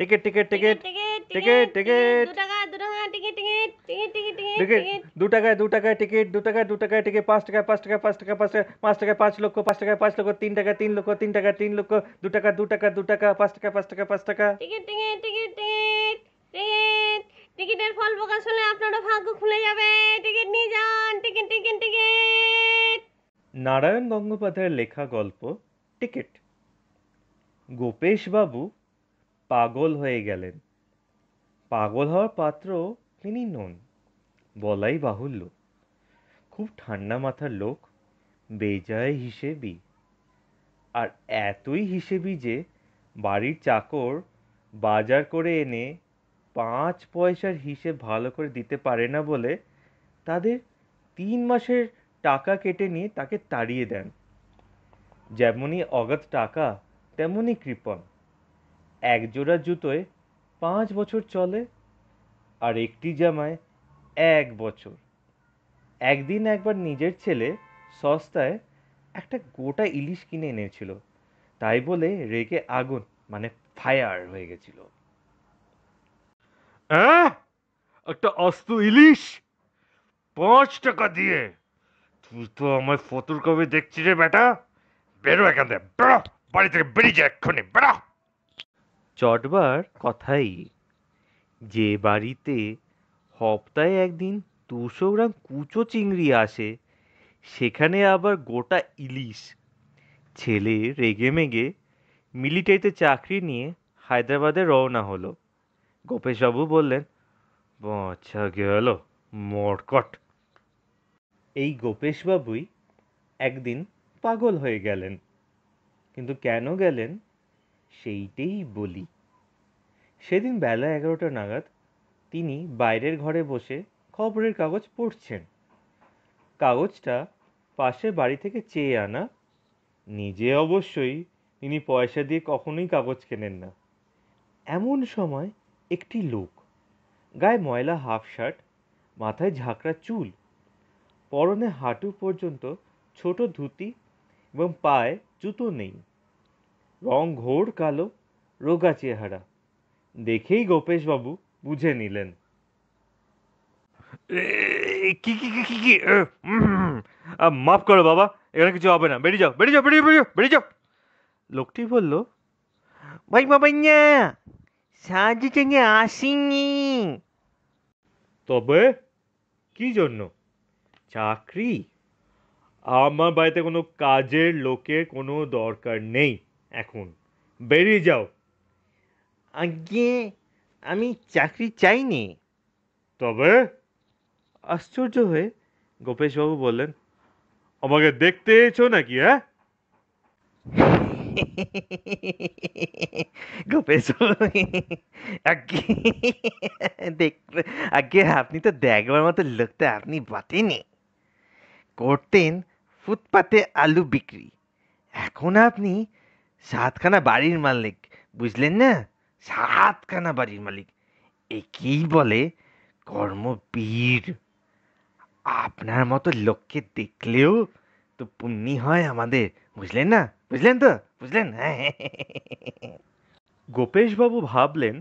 ticket ticket ticket ticket ticket দু টাকায় দু টাকায় টিকিট দু টাকায় দু টাকায় টিকিট পাঁচ টাকায় পাঁচ টাকায় পাঁচ টাকায় পাঁচ টাকায় পাঁচ টাকায় পাঁচ লক্ষ পাঁচ টাকায় পাঁচ লক্ষ তিন টাকা তিন লক্ষ তিন টাকা তিন লক্ষ দু টাকা দু টাকা দু টাকা পাঁচ টাকা পাঁচ টাকা পাঁচ টাকা টিকিট টিকিট টিকিটের ফল প্রকাশ হলে আপনারও ভাগ্য খুলে যাবে টিকিট নিয়ে যান টিকিট টিকিট টিকিট নারায়ণ গঙ্গোপাধ্যায়ের লেখা গল্প টিকিট গোপেশ বাবু পাগল হয়ে গেলেন পাগল হওয়ার পাত্র তিনি নন বলাই বাহুল্য খুব ঠান্ডা মাথার লোক বেজায় হিসেবি আর এতই হিসেবি যে বাড়ির চাকর বাজার করে এনে পাঁচ পয়সার হিসেব ভালো করে দিতে পারে না বলে তাদের তিন মাসের টাকা কেটে নিয়ে তাকে তাড়িয়ে দেন যেমনই অগাধ টাকা তেমনই কৃপণ এক জোড়া জুতোয় পাঁচ বছর চলে আর একটি জামায় এক বছর একদিন একবার নিজের ছেলে সস্তায় একটা গোটা ইলিশ কিনে এনেছিল তাই বলে রেগে আগুন মানে ফায়ার হয়ে গেছিল একটা অস্ত ইলিশ পাঁচ টাকা দিয়ে তুই তো আমার ফতুর কবে দেখছি রে বেটা বেরো এখান থেকে বাড়ি থেকে বেরিয়ে যা এক্ষুনি বেড়া চটবার কথাই যে বাড়িতে হপ্তায় একদিন দুশো গ্রাম কুচো চিংড়ি আসে সেখানে আবার গোটা ইলিশ ছেলে রেগেমেগে মিলিটারিতে চাকরি নিয়ে হায়দ্রাবাদে রওনা হলো গোপেশবাবু বললেন আচ্ছা গেল মরকট এই গোপেশবাবুই একদিন পাগল হয়ে গেলেন কিন্তু কেন গেলেন সেইটেই বলি সেদিন বেলা এগারোটা নাগাদ তিনি বাইরের ঘরে বসে খবরের কাগজ পড়ছেন কাগজটা পাশে বাড়ি থেকে চেয়ে আনা নিজে অবশ্যই তিনি পয়সা দিয়ে কখনোই কাগজ কেনেন না এমন সময় একটি লোক গায়ে ময়লা হাফ শার্ট মাথায় ঝাঁকড়া চুল পরনে হাঁটু পর্যন্ত ছোট ধুতি এবং পায়ে জুতো নেই রং ঘোর কালো রোগা চেহারা দেখেই গোপেশবাবু বুঝে নিলেন কি কি কি কি মাফ করো বাবা এখানে কিছু হবে না বেরিয়ে যাও বেরিয়ে যাও বেরিয়ে বেরিয়ে বেরিয়ে যাও লোকটি বলল ভাই বাবা সাহায্য থেকে আসিনি তবে কি জন্য চাকরি আমার বাড়িতে কোনো কাজের লোকের কোনো দরকার নেই এখন বেরিয়ে যাও আগে আমি চাকরি চাইনি তবে আশ্চর্য হয়ে গোপেশবাবু বললেন আমাকে দেখতে এসো নাকি হ্যাঁ গোপেশবাবু আগে দেখ আগে আপনি তো দেখবার মতো লোকতে আপনি বাতেনি করতেন ফুটপাতে আলু বিক্রি এখন আপনি সাতখানা বাড়ির মালিক বুঝলেন না সাতখানা বাড়ির মালিক একেই বলে কর্মবীর আপনার মতো লোককে দেখলেও তো পুণ্যি হয় আমাদের বুঝলেন না বুঝলেন তো বুঝলেন গোপেশবাবু ভাবলেন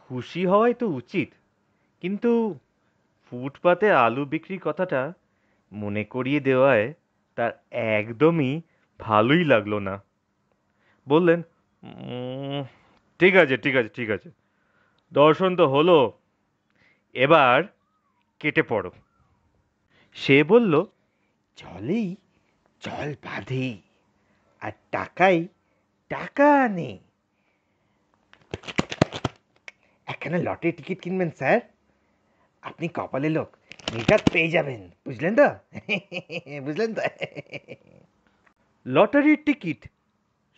খুশি হওয়াই তো উচিত কিন্তু ফুটপাতে আলু বিক্রির কথাটা মনে করিয়ে দেওয়ায় তার একদমই ভালোই লাগলো না বললেন ঠিক আছে ঠিক আছে ঠিক আছে দর্শন তো হলো এবার কেটে পড়ো সে বলল চলেই জল বাঁধে আর টাকাই টাকা আনে এখানে লটে টিকিট কিনবেন স্যার আপনি কপালে লোক নিকাত পেয়ে যাবেন বুঝলেন তো বুঝলেন তো লটারির টিকিট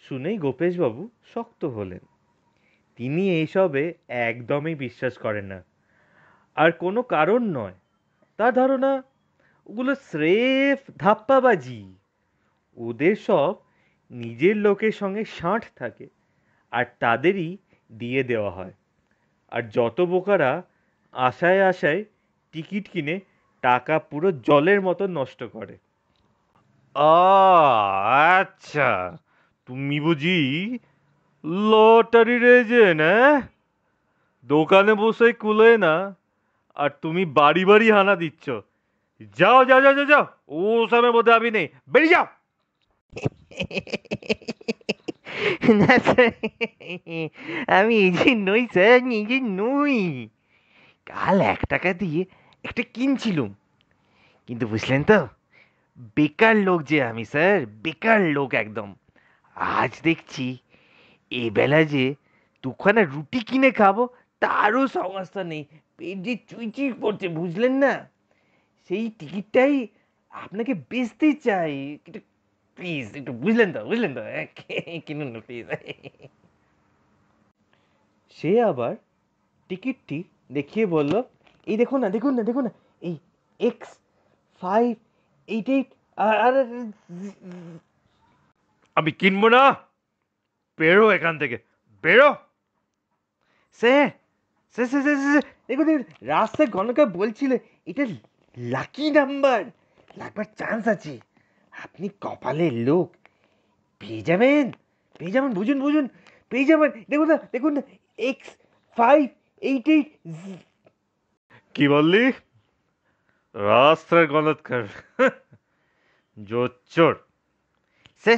শুনেই গোপেশবাবু শক্ত হলেন তিনি এইসবে একদমই বিশ্বাস করেন না আর কোনো কারণ নয় তার ধারণা ওগুলো স্রেফ ধাপ্পাবাজি ওদের সব নিজের লোকের সঙ্গে সাঁট থাকে আর তাদেরই দিয়ে দেওয়া হয় আর যত বোকারা আশায় আশায় টিকিট কিনে টাকা পুরো জলের মতো নষ্ট করে আচ্ছা তুমি বুঝি লটারির এজেন্ট হ্যাঁ দোকানে বসে কুলে না আর তুমি বাড়ি বাড়ি হানা দিচ্ছ যাও যাও যাও যাও যাও ও সবের মধ্যে আমি নেই বেরিয়ে যাও না আমি এজেন্ট নই স্যার এজেন্ট নই কাল এক টাকা দিয়ে একটা কিনছিলুম কিন্তু বুঝলেন তো বেকার লোক যে আমি স্যার বেকার লোক একদম আজ দেখছি এবেলা যে দুখানা রুটি কিনে খাবো তারও সংস্থা নেই পেট যে চুইচুই করছে বুঝলেন না সেই টিকিটটাই আপনাকে বেচতে চাই প্লিজ একটু বুঝলেন তো বুঝলেন তো হ্যাঁ, কিনুন না প্লিজ সে আবার টিকিটটি দেখিয়ে বলল এই দেখুন না দেখুন না দেখুন না এই এক্স ফাইভ এইট এইট আর আমি কিনবো না বেরো এখান থেকে বেরো সে সে সে সে সে দেখুন রাস্তায় গণকে বলছিল এটা লাকি নাম্বার লাগবার চান্স আছে আপনি কপালের লোক পেয়ে যাবেন পেয়ে যাবেন বুঝুন বুঝুন পেয়ে যাবেন দেখুন না দেখুন না এক্স ফাইভ এইট এইট কি বললি রাস্তার গলত জোর সে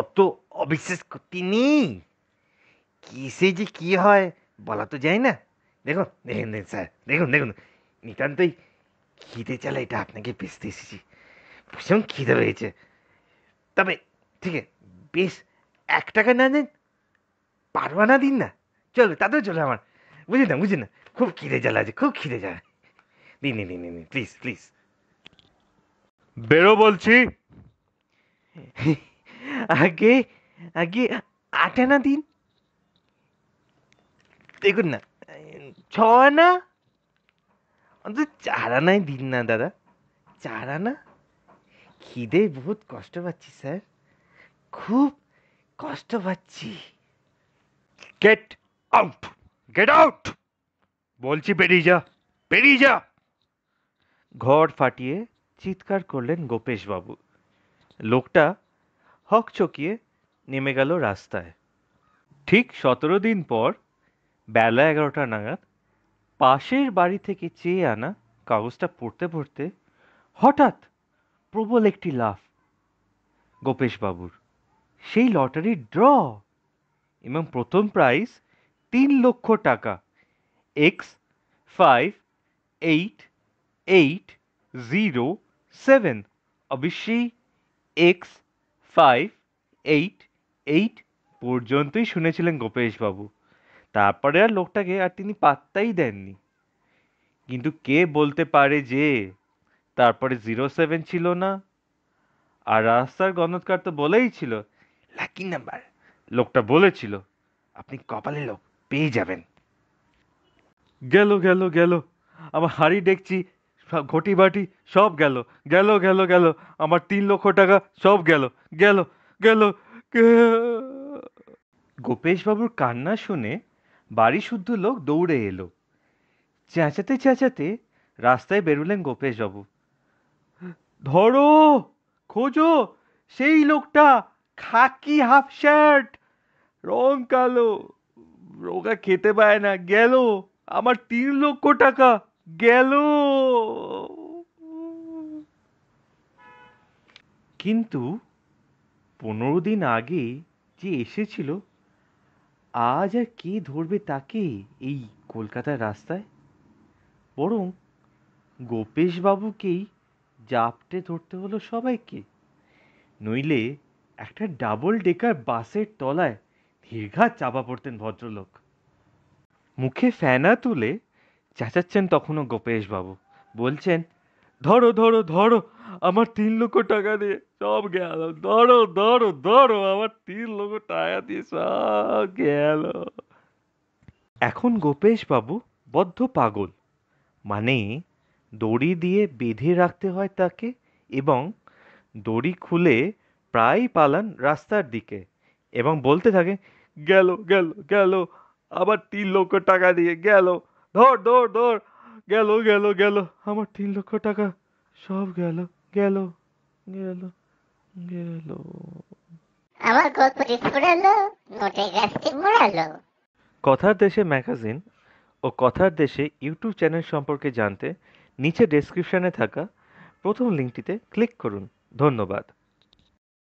অত অবিশ্বাস করতে নেই কিসে যে কি হয় বলা তো যায় না দেখুন দেখুন দেখুন স্যার দেখুন দেখুন নিতান্তই খিদে চালা এটা আপনাকে বেচতে এসেছি ভীষণ খিদে রয়েছে তবে ঠিক আছে বেশ এক টাকা না দেন পারবা না দিন না চলো তাতেও চলো আমার বুঝলি না বুঝলি না খুব খিদে জ্বালা আছে খুব খিদে জ্বালা দিন দিন দিন দিন প্লিজ প্লিজ বেরো বলছি आगे आगे आठ है ना तीन देखो ना छ ना अंत ना दिन ना दादा चार ना खिदे बहुत कष्ट सर खूब कष्ट गेट आउट गेट आउट बोल बेड़ी जा बेड़ी जा घर फाटिए চিৎকার করলেন গোপেশ বাবু লোকটা হকচকিয়ে নেমে গেল রাস্তায় ঠিক সতেরো দিন পর বেলা এগারোটা নাগাদ পাশের বাড়ি থেকে চেয়ে আনা কাগজটা পড়তে পড়তে হঠাৎ প্রবল একটি লাফ গোপেশবাবুর সেই লটারির ড্র এবং প্রথম প্রাইজ তিন লক্ষ টাকা X five eight eight zero seven অবশ্যই এক্স ফাইভ এইট এইট পর্যন্তই শুনেছিলেন গোপেশবাবু তারপরে আর লোকটাকে আর তিনি পাত্তাই দেননি কিন্তু কে বলতে পারে যে তারপরে জিরো সেভেন ছিল না আর রাস্তার গণৎকার তো বলেই ছিল লাকি নাম্বার লোকটা বলেছিল আপনি কপালে লোক পেয়ে যাবেন গেল গেল গেল আমার হাড়ি দেখছি সব ঘটি বাটি সব গেল গেল গেল গেল আমার তিন লক্ষ টাকা সব গেল গেল গেল গোপেশবাবুর কান্না শুনে বাড়ি শুদ্ধ লোক দৌড়ে এলো চেঁচাতে চেঁচাতে রাস্তায় বেরোলেন গোপেশবাবু ধরো খোঁজো সেই লোকটা খাকি হাফ শার্ট রং কালো রোগা খেতে পায় না গেল আমার তিন লক্ষ টাকা গেল কিন্তু পনেরো দিন আগে যে এসেছিল আজ আর কে ধরবে তাকে এই কলকাতার রাস্তায় বরং গোপেশবাবুকেই জাপটে ধরতে হলো সবাইকে নইলে একটা ডাবল ডেকার বাসের তলায় দীর্ঘা চাপা পড়তেন ভদ্রলোক মুখে ফ্যানা তুলে চেঁচাচ্ছেন তখনও গোপেশবাবু বলছেন ধরো ধরো ধরো আমার তিন লক্ষ টাকা দিয়ে সব গেল ধরো ধরো ধরো আমার তিন লক্ষ টাকা দিয়ে সব গেল এখন গোপেশবাবু বদ্ধ পাগল মানে দড়ি দিয়ে বেঁধে রাখতে হয় তাকে এবং দড়ি খুলে প্রায় পালান রাস্তার দিকে এবং বলতে থাকে গেল গেল গেল আবার তিন লক্ষ টাকা দিয়ে গেল দৌড় দৌড় দৌড় গেল গেল গেল আমার তিন লক্ষ টাকা সব গেল গেল গেল গেল আমার গল্পটি ফুরালো নোটে গাছটি মোড়ালো কথার দেশে ম্যাগাজিন ও কথার দেশে ইউটিউব চ্যানেল সম্পর্কে জানতে নিচে ডেসক্রিপশনে থাকা প্রথম লিঙ্কটিতে ক্লিক করুন ধন্যবাদ